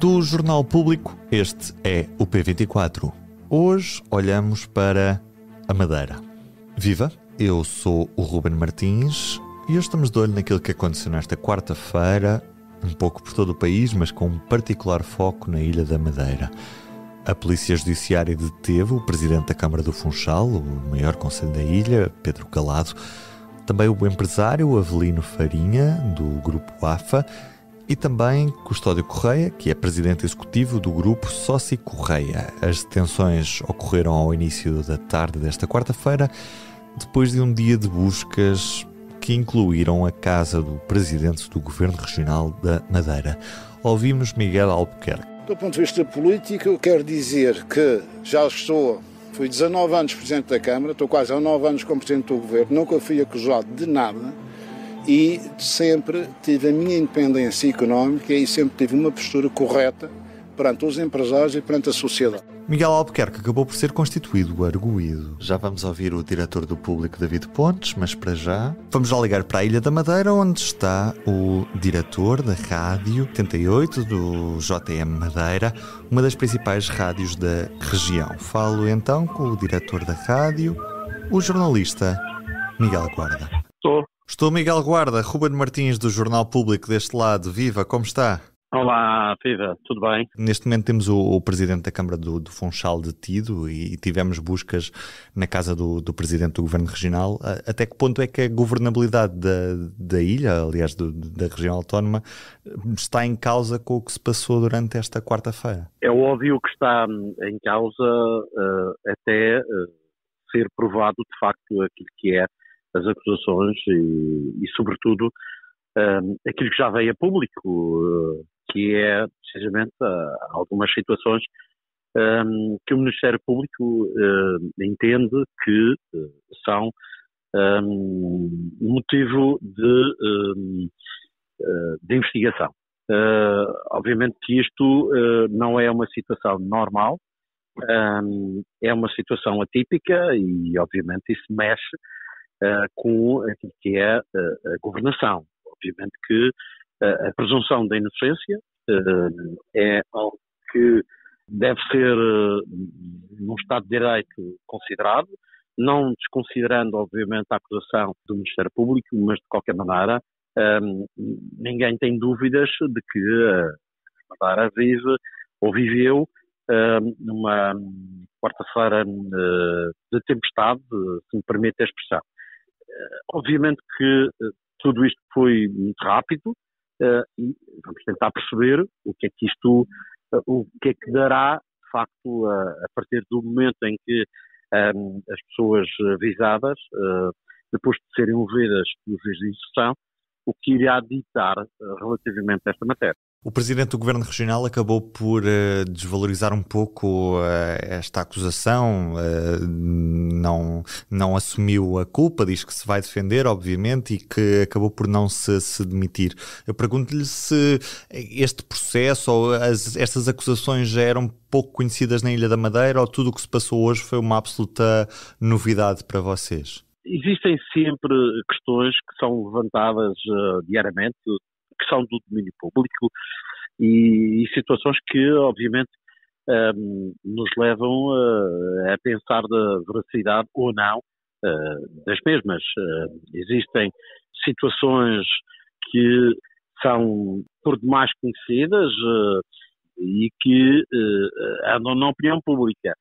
Do Jornal Público, este é o P24. Hoje olhamos para a Madeira. Viva! Eu sou o Ruben Martins e hoje estamos de olho naquilo que aconteceu nesta quarta-feira, um pouco por todo o país, mas com um particular foco na Ilha da Madeira. A Polícia Judiciária deteve o Presidente da Câmara do Funchal, o maior conselho da ilha, Pedro Calado, também o empresário Avelino Farinha, do Grupo AFA, e também Custódio Correia, que é presidente executivo do grupo Sócio Correia. As detenções ocorreram ao início da tarde desta quarta-feira, depois de um dia de buscas que incluíram a casa do presidente do governo regional da Madeira. Ouvimos Miguel Albuquerque. Do ponto de vista político, eu quero dizer que já estou, fui 19 anos presidente da Câmara, estou quase há 9 anos como presidente do governo, nunca fui acusado de nada e sempre tive a minha independência económica e sempre tive uma postura correta perante os empresários e perante a sociedade. Miguel Albuquerque acabou por ser constituído arguído. Já vamos ouvir o diretor do público David Pontes, mas para já vamos já ligar para a Ilha da Madeira, onde está o diretor da Rádio 78 do JM Madeira, uma das principais rádios da região. Falo então com o diretor da rádio, o jornalista Miguel Guarda. Estou Miguel Guarda, Ruben Martins do Jornal Público deste lado. Viva, como está? Olá, viva, tudo bem? Neste momento temos o, o presidente da Câmara do, do Funchal detido e, e, tivemos buscas na casa do, do, presidente do governo regional. Até que ponto é que a governabilidade da, da ilha, aliás, do, da região autónoma, está em causa com o que se passou durante esta quarta-feira? É óbvio que está hum, em causa uh, até uh, ser provado de facto aquilo que é as acusações e, e sobretudo, um, aquilo que já veio a público, eh, que é precisamente algumas situações um, que o Ministério Público uh, entende que eh, são hum, um, motivo de, hum, de investigação. obviamente que isto não é uma situação normal, hum, é uma situação atípica e, obviamente, isso mexe uh, com aquilo que é eh, a governação. Obviamente que eh, a presunção da inocência é algo que deve ser, num Estado de Direito, considerado, não desconsiderando, obviamente, a acusação do Ministério Público, mas de qualquer maneira, ehm, ninguém tem dúvidas de que uh, Madara vive ou viveu ehm, numa quarta-feira de tempestade, se me permite a expressão. Obviamente que eh, tudo isto foi muito rápido eh, e vamos tentar perceber o que é que isto, eh, o que é que dará, de facto, a, partir do momento em que ehm, as pessoas visadas, depois de serem ouvidas pelos juiz de instrução, o que irá ditar relativamente a esta matéria. O presidente do governo regional acabou por uh, desvalorizar um pouco uh, esta acusação, uh, não, não assumiu a culpa, diz que se vai defender, obviamente, e que acabou por não se, se demitir. Eu pergunto-lhe se este processo ou as, estas acusações já eram pouco conhecidas na Ilha da Madeira ou tudo o que se passou hoje foi uma absoluta novidade para vocês. Existem sempre questões que são levantadas diariamente que são do domínio público e, e situações que, obviamente, um, ehm, nos levam uh, a pensar da veracidade ou não uh, das mesmas. Uh, existem situações que são por demais conhecidas e que andam na opinião pública.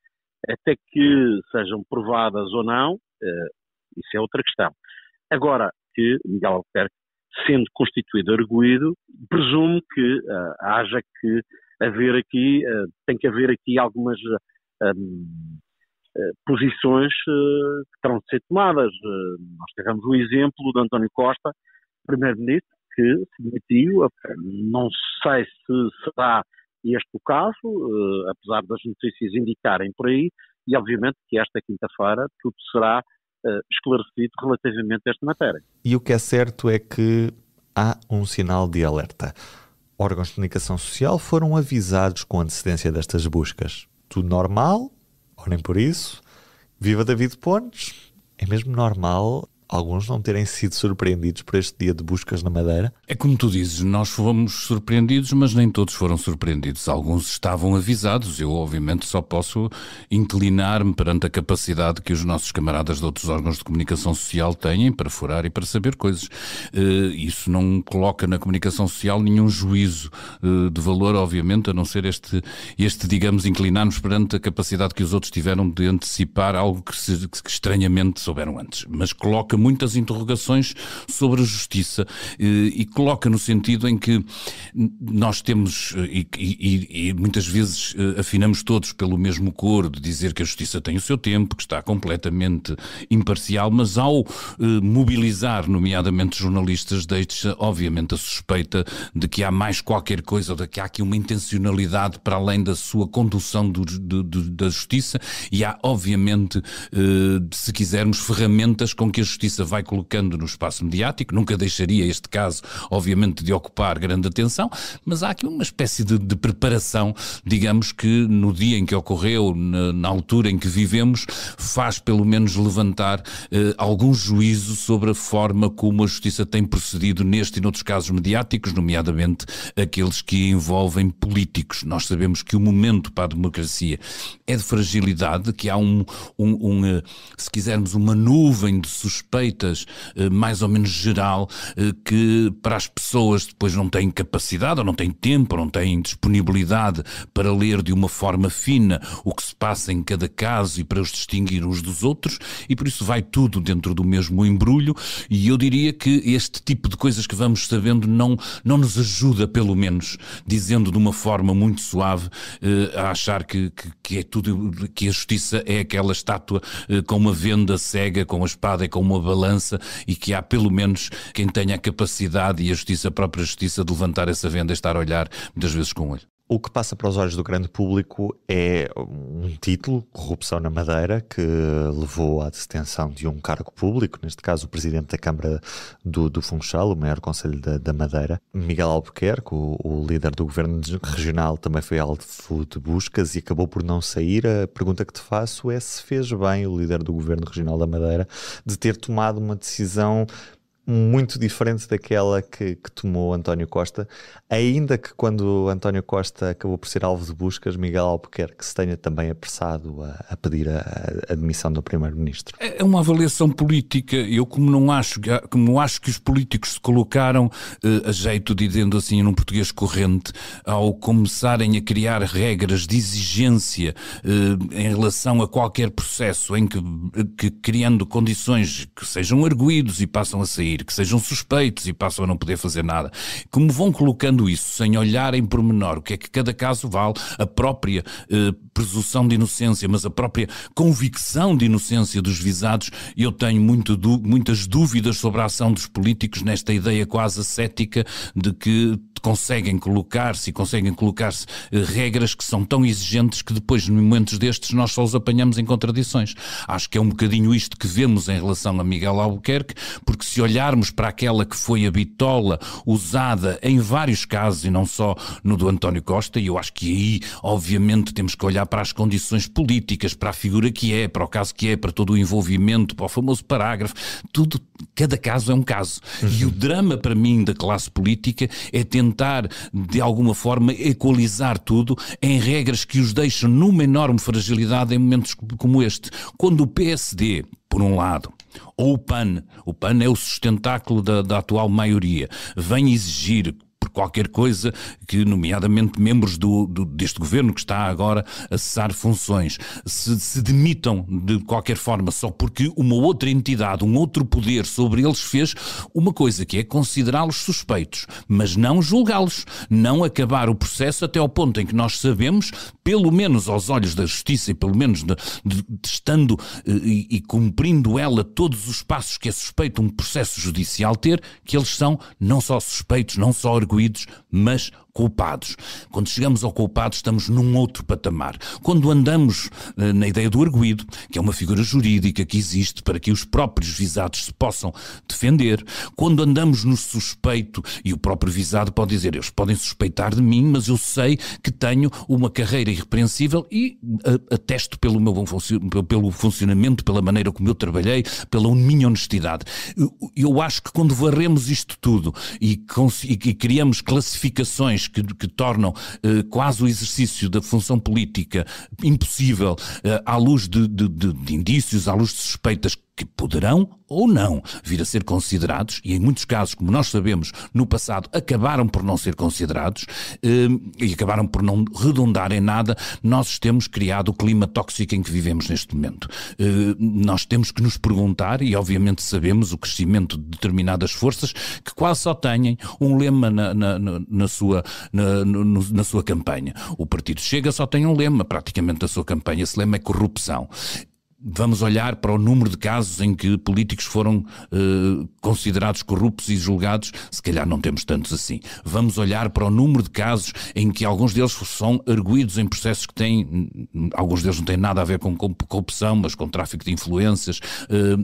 Até que sejam provadas ou não, isso é outra questão. Agora, que Miguel Albuquerque sendo constituído arguído, presumo que uh, haja que haver aqui, uh, tem que haver aqui algumas ah, um, posições que terão de ser tomadas. nós tivemos o exemplo de António Costa, primeiro-ministro, que se demitiu, não sei se será este o caso, apesar das notícias indicarem por aí, e obviamente que esta quinta-feira tudo será eh, esclarecido relativamente a esta matéria. E o que é certo é que há um sinal de alerta. Órgãos de comunicação social foram avisados com antecedência destas buscas. Tudo normal, ou nem por isso. Viva David Pontes! É mesmo normal alguns não terem sido surpreendidos por este dia de buscas na Madeira? É como tu dizes, nós fomos surpreendidos, mas nem todos foram surpreendidos. Alguns estavam avisados. Eu, obviamente, só posso inclinar-me perante a capacidade que os nossos camaradas de outros órgãos de comunicação social têm para furar e para saber coisas. Eh, isso não coloca na comunicação social nenhum juízo eh, de valor, obviamente, a não ser este, este digamos, inclinar-nos perante a capacidade que os outros tiveram de antecipar algo que, se, que estranhamente souberam antes. Mas coloca muitas interrogações sobre a justiça eh, e coloca no sentido em que nós temos, eh, e, e, e muitas vezes eh, afinamos todos pelo mesmo coro, de dizer que a justiça tem o seu tempo, que está completamente imparcial, mas ao mobilizar, nomeadamente jornalistas, deixa obviamente a suspeita de que há mais qualquer coisa, de que há aqui uma intencionalidade para além da sua condução do, do, do, da justiça e há obviamente, se quisermos, ferramentas com que a justiça Justiça vai colocando no espaço mediático. Nunca deixaria este caso, obviamente, de ocupar grande atenção, mas há aqui uma espécie de, de preparação, digamos que no dia em que ocorreu, na, na altura em que vivemos, faz pelo menos levantar eh, algum juízo sobre a forma como a Justiça tem procedido neste e noutros casos mediáticos, nomeadamente aqueles que envolvem políticos. Nós sabemos que o momento para a democracia é de fragilidade, que há um, um, um eh, se quisermos, uma nuvem de suspeitos suspeitas, eh, mais ou menos geral, eh, que para as pessoas depois não têm capacidade, ou não têm tempo, ou não têm disponibilidade para ler de uma forma fina o que se passa em cada caso e para os distinguir uns dos outros, e por isso vai tudo dentro do mesmo embrulho, e eu diria que este tipo de coisas que vamos sabendo não, não nos ajuda, pelo menos, dizendo de uma forma muito suave, eh, a achar que, que, que, é tudo, que a justiça é aquela estátua com uma venda cega, com a espada e com uma balança e que há pelo menos quem tenha a capacidade e a justiça, a própria justiça, de levantar essa venda e estar a olhar muitas vezes com o olho. O que passa para os olhos do grande público é um título, Corrupção na Madeira, que levou à detenção de um cargo público, neste caso o presidente da Câmara do, do Funchal, o maior conselho da, da Madeira, Miguel Albuquerque, o, o, líder do governo regional, também foi alvo de buscas e acabou por não sair. A pergunta que te faço é se fez bem o líder do governo regional da Madeira de ter tomado uma decisão muito diferente daquela que, que, tomou António Costa, ainda que quando António Costa acabou por ser alvo de buscas, Miguel Albuquerque se tenha também apressado a, a pedir a, demissão admissão do Primeiro-Ministro. É, é uma avaliação política. Eu, como não acho, como não acho que os políticos se colocaram eh, a jeito, dizendo assim, num português corrente, ao começarem a criar regras de exigência eh, em relação a qualquer processo em que, que criando condições que sejam arguídos e passam a sair sair, que sejam suspeitos e passam a não poder fazer nada. Como vão colocando isso sem olhar em pormenor o que é que cada caso vale, a própria eh, presunção de inocência, mas a própria convicção de inocência dos visados, eu tenho muito, muitas dúvidas sobre a ação dos políticos nesta ideia quase ascética de que conseguem colocar-se e conseguem colocar-se eh, regras que são tão exigentes que depois, em momentos destes, nós só os apanhamos em contradições. Acho que é um bocadinho isto que vemos em relação a Miguel Albuquerque, porque se olharmos para aquela que foi a bitola usada em vários casos e não só no do António Costa, e eu acho que aí, obviamente, temos que olhar para as condições políticas, para a figura que é, para o caso que é, para todo o envolvimento, para o famoso parágrafo, tudo cada caso é um caso. Uhum. E o drama para mim da classe política é tentar, de alguma forma, equalizar tudo em regras que os deixam numa enorme fragilidade em momentos como este. Quando o PSD, por um lado, ou o PAN, o PAN é o sustentáculo da, da atual maioria, vem exigir por qualquer coisa que, nomeadamente, membros do, do, deste governo que está agora a cessar funções, se, se demitam de qualquer forma só porque uma outra entidade, um outro poder sobre eles fez uma coisa que é considerá-los suspeitos, mas não julgá-los, não acabar o processo até ao ponto em que nós sabemos pelo menos aos olhos da justiça e pelo menos de, de, de estando eh, e, e, cumprindo ela todos os passos que é suspeito um processo judicial ter, que eles são não só suspeitos, não só arguídos, mas culpados. Quando chegamos ao culpado, estamos num outro patamar. Quando andamos eh, na ideia do arguído, que é uma figura jurídica que existe para que os próprios visados se possam defender, quando andamos no suspeito, e o próprio visado pode dizer: eles podem suspeitar de mim, mas eu sei que tenho uma carreira irrepreensível e eh, atesto pelo meu bom funcio pelo funcionamento, pela maneira como eu trabalhei, pela minha honestidade. Eu, acho que quando varremos isto tudo e, e criamos classificações que, que tornam eh, quase o exercício da função política impossível eh, à luz de, de, de, de indícios, à luz de suspeitas que poderão ou não vir a ser considerados, e em muitos casos, como nós sabemos, no passado acabaram por não ser considerados ehm, e acabaram por não redundar em nada, nós temos criado o clima tóxico em que vivemos neste momento. Eh, nós temos que nos perguntar, e obviamente sabemos o crescimento de determinadas forças que quase só têm um lema na, na, na sua, na, na sua campanha. O Partido Chega só tem um lema praticamente da sua campanha, esse lema é corrupção vamos olhar para o número de casos em que políticos foram eh, considerados corruptos e julgados, se calhar não temos tantos assim. Vamos olhar para o número de casos em que alguns deles são arguídos em processos que têm, alguns deles não têm nada a ver com corrupção, mas com tráfico de influências. Eh,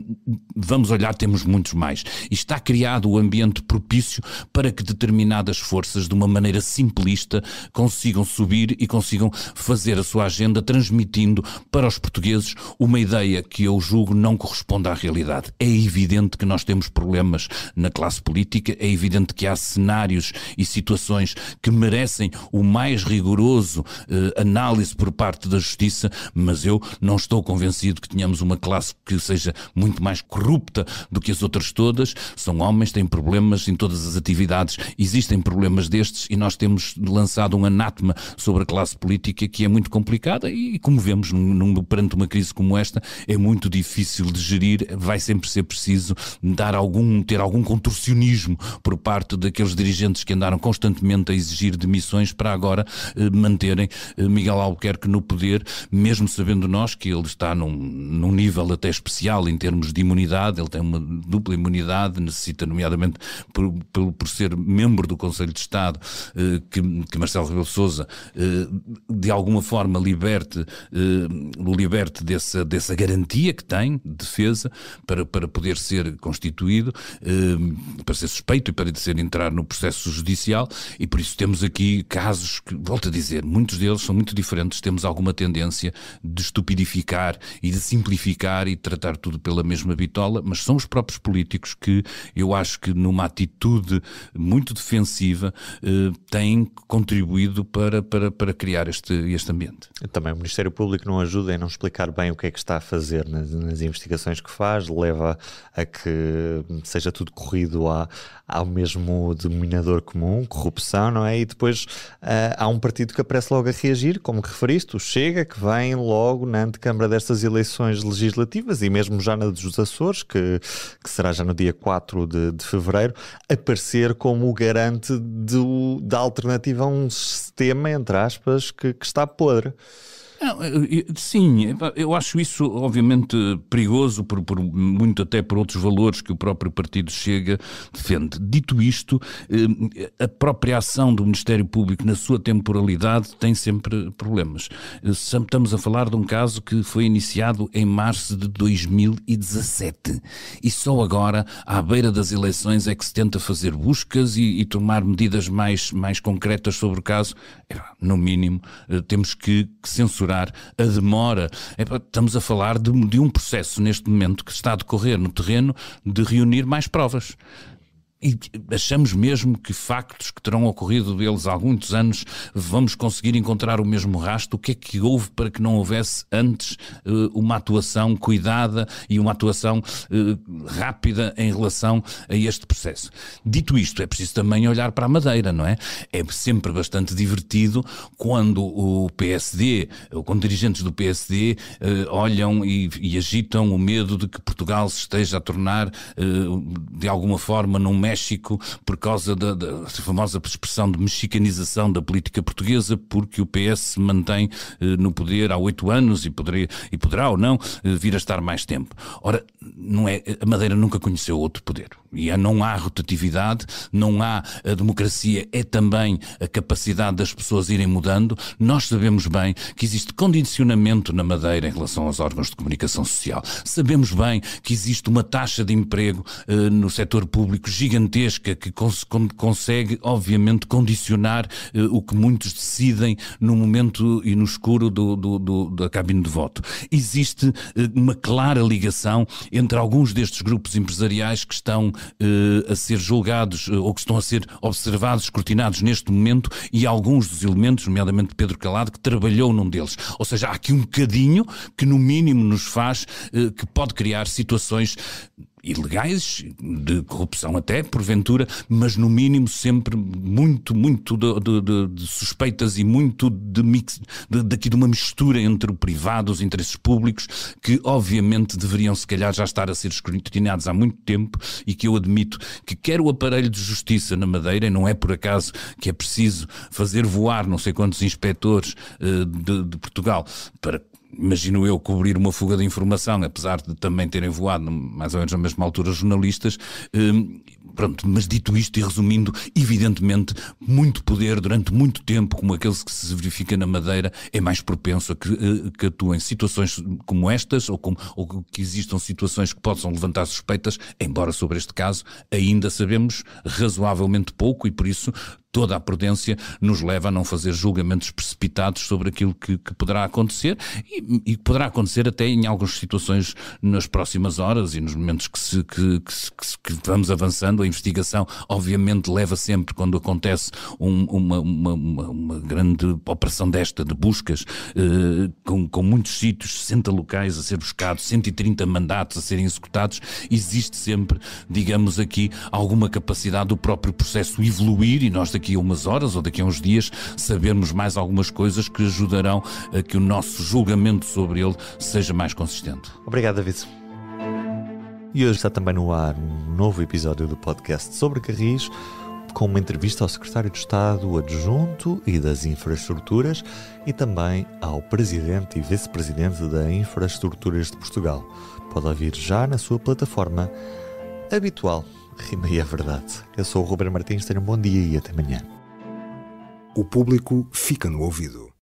vamos olhar, temos muitos mais. E está criado o ambiente propício para que determinadas forças, de uma maneira simplista, consigam subir e consigam fazer a sua agenda, transmitindo para os portugueses uma ideia ideia que eu julgo não corresponde à realidade. É evidente que nós temos problemas na classe política, é evidente que há cenários e situações que merecem o mais rigoroso eh, análise por parte da justiça, mas eu não estou convencido que tenhamos uma classe que seja muito mais corrupta do que as outras todas. São homens, têm problemas em todas as atividades, existem problemas destes e nós temos lançado um anátema sobre a classe política que é muito complicada e, como vemos, num, num, perante uma crise como esta, é muito difícil de gerir, vai sempre ser preciso dar algum, ter algum contorcionismo por parte daqueles dirigentes que andaram constantemente a exigir demissões para agora eh, manterem eh, Miguel Albuquerque no poder, mesmo sabendo nós que ele está num, num nível até especial em termos de imunidade, ele tem uma dupla imunidade, necessita, nomeadamente, por, por, por ser membro do Conselho de Estado, eh, que, que, Marcelo Rebelo Souza eh, de alguma forma liberte, eh, o liberte dessa, desse essa garantia que tem de defesa para, para poder ser constituído, eh, para ser suspeito e para ser entrar no processo judicial, e por isso temos aqui casos que, volto a dizer, muitos deles são muito diferentes, temos alguma tendência de estupidificar e de simplificar e tratar tudo pela mesma bitola, mas são os próprios políticos que eu acho que numa atitude muito defensiva eh, têm contribuído para, para, para criar este, este ambiente. Também o Ministério Público não ajuda em não explicar bem o que é que está a fazer nas, nas, investigações que faz, leva a que seja tudo corrido a, ao mesmo denominador comum, corrupção, não é? E depois uh, há um partido que aparece logo a reagir, como referiste, o Chega, que vem logo na antecâmara destas eleições legislativas e mesmo já na dos Açores, que, que será já no dia 4 de, de fevereiro, aparecer como o garante do, da alternativa a um sistema, entre aspas, que, que está podre. Não, eu, sim, eu acho isso obviamente perigoso, por, por, muito até por outros valores que o próprio Partido Chega defende. Dito isto, eh, a própria ação do Ministério Público na sua temporalidade tem sempre problemas. Eh, estamos a falar de um caso que foi iniciado em março de 2017 e só agora, à beira das eleições, é que se tenta fazer buscas e, e tomar medidas mais, mais concretas sobre o caso. No mínimo, eh, temos que, que censurar melhorar a demora. É estamos a falar de, de um processo neste momento que está a decorrer no terreno de reunir mais provas e achamos mesmo que factos que terão ocorrido deles há muitos anos vamos conseguir encontrar o mesmo rastro? O que é que houve para que não houvesse antes uh, uma atuação cuidada e uma atuação uh, rápida em relação a este processo? Dito isto, é preciso também olhar para a Madeira, não é? É sempre bastante divertido quando o PSD, ou quando dirigentes do PSD, uh, eh, olham e, e, agitam o medo de que Portugal se esteja a tornar, de alguma forma, num México por causa da, da famosa expressão de mexicanização da política portuguesa, porque o PS se mantém eh, no poder há oito anos e, poderia, e poderá ou não eh, vir a estar mais tempo. Ora, não é, a Madeira nunca conheceu outro poder. E não há rotatividade, não há a democracia, é também a capacidade das pessoas irem mudando. Nós sabemos bem que existe condicionamento na Madeira em relação aos órgãos de comunicação social. Sabemos bem que existe uma taxa de emprego eh, no setor público gigantesca que cons consegue, obviamente, condicionar eh, o que muitos decidem no momento e no escuro do, do, do, da cabine de voto. Existe eh, uma clara ligação entre alguns destes grupos empresariais que estão eh, a ser julgados eh, ou que estão a ser observados, escrutinados neste momento e alguns dos elementos, nomeadamente Pedro Calado, que trabalhou num deles. Ou seja, há aqui um bocadinho que no mínimo nos faz, eh, que pode criar situações ilegais, de corrupção até, porventura, mas no mínimo sempre muito, muito de, de, de suspeitas e muito de, mix, de, de, de uma mistura entre o privado, os interesses públicos, que obviamente deveriam se calhar já estar a ser escrutinados há muito tempo e que eu admito que quer o aparelho de justiça na Madeira, e não é por acaso que é preciso fazer voar não sei quantos inspectores uh, de, de Portugal para imagino eu, cobrir uma fuga de informação, apesar de também terem voado mais ou menos na mesma altura jornalistas. Hum, pronto, mas dito isto e resumindo, evidentemente, muito poder durante muito tempo, como aquele que se verifica na Madeira, é mais propenso a que, eh, que em situações como estas, ou, como, ou que existam situações que possam levantar suspeitas, embora sobre este caso ainda sabemos razoavelmente pouco e por isso toda a prudência nos leva a não fazer julgamentos precipitados sobre aquilo que, que poderá acontecer e que poderá acontecer até em algumas situações nas próximas horas e nos momentos que, se, que, que, que vamos avançando. A investigação, obviamente, leva sempre, quando acontece um, uma, uma, uma, grande operação desta de buscas, eh, com, com muitos sítios, 60 locais a ser buscados, 130 mandatos a serem executados, existe sempre, digamos aqui, alguma capacidade do próprio processo evoluir e nós daqui a umas horas ou daqui a uns dias sabermos mais algumas coisas que ajudarão a que o nosso julgamento sobre ele seja mais consistente. Obrigado, David. E hoje está também no ar um novo episódio do podcast sobre Carris, com uma entrevista ao secretário de Estado adjunto e das infraestruturas e também ao presidente e vice-presidente da Infraestruturas de Portugal. Pode ouvir já na sua plataforma habitual. Rimei a é verdade. Eu sou o Robert Martins, tenham um bom dia e até amanhã. O público fica no ouvido.